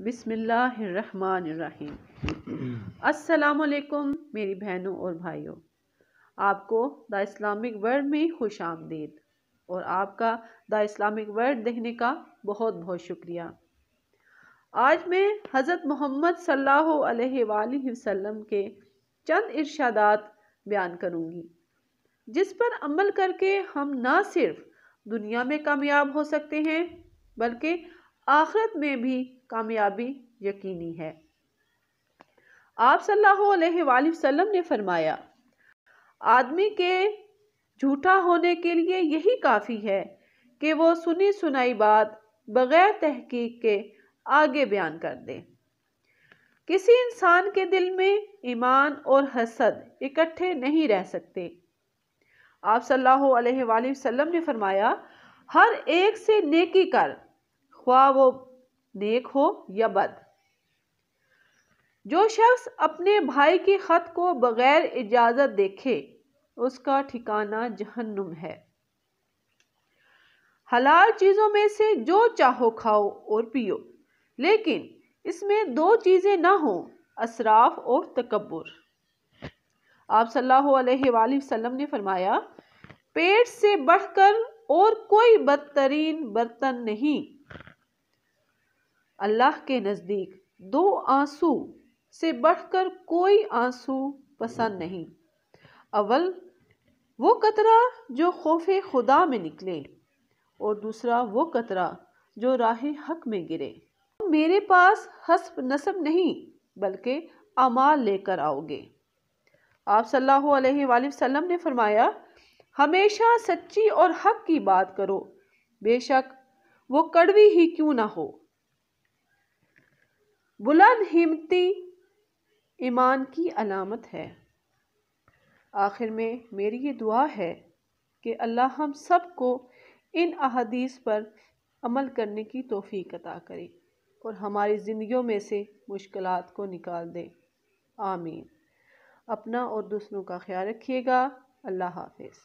बिसमीम असलकुम मेरी बहनों और भाइयों आपको द इस्लामिक वर्ल्ड में खुश आमदीद और आपका द इस्लामिक वर्ल्ड देखने का बहुत बहुत शुक्रिया आज मैं हज़रत मोहम्मद सल्लल्लाहु अलैहि के चंद इर्शादात बयान करूँगी जिस पर अमल करके हम ना सिर्फ दुनिया में कामयाब हो सकते हैं बल्कि आखरत में भी कामयाबी यकीनी है आप सल्लल्लाहु अलैहि वसल्लम ने फरमाया आदमी के झूठा होने के लिए यही काफ़ी है कि वो सुनी सुनाई बात बग़ैर तहकीक के आगे बयान कर दे किसी इंसान के दिल में ईमान और हसद इकट्ठे नहीं रह सकते आप सल्लल्लाहु अलैहि वसल्लम ने फरमाया हर एक से नेकी कर ख्वा वो नेक हो या बद जो शख्स अपने भाई के ख़त को बग़ैर इजाज़त देखे उसका ठिकाना जहन्नुम है हलाल चीज़ों में से जो चाहो खाओ और पियो लेकिन इसमें दो चीज़ें ना हों असराफ और तकबर आप सल्लल्लाहु अलैहि वसल्लम ने फरमाया पेट से बढ़कर और कोई बदतरीन बर्तन नहीं अल्लाह के नज़दीक दो आंसू से बढ़कर कोई आंसू पसंद नहीं अवल वो कतरा जो खौफ खुदा में निकले और दूसरा वो कतरा जो राह हक में गिरे मेरे पास हसब नसब नहीं बल्कि अमाल लेकर आओगे आप सल्लल्लाहु अलैहि वसल्लम ने फरमाया हमेशा सच्ची और हक की बात करो बेशक वो कड़वी ही क्यों ना हो बुलंद हिम्मती ईमान की अलामत है आखिर में मेरी ये दुआ है कि अल्लाह हम सब को इन अहदीस पर अमल करने की तोफ़ी अता करे और हमारी ज़िंदगियों में से मुश्किल को निकाल दे आमीन अपना और दूसरों का ख्याल रखिएगा अल्लाह हाफिज़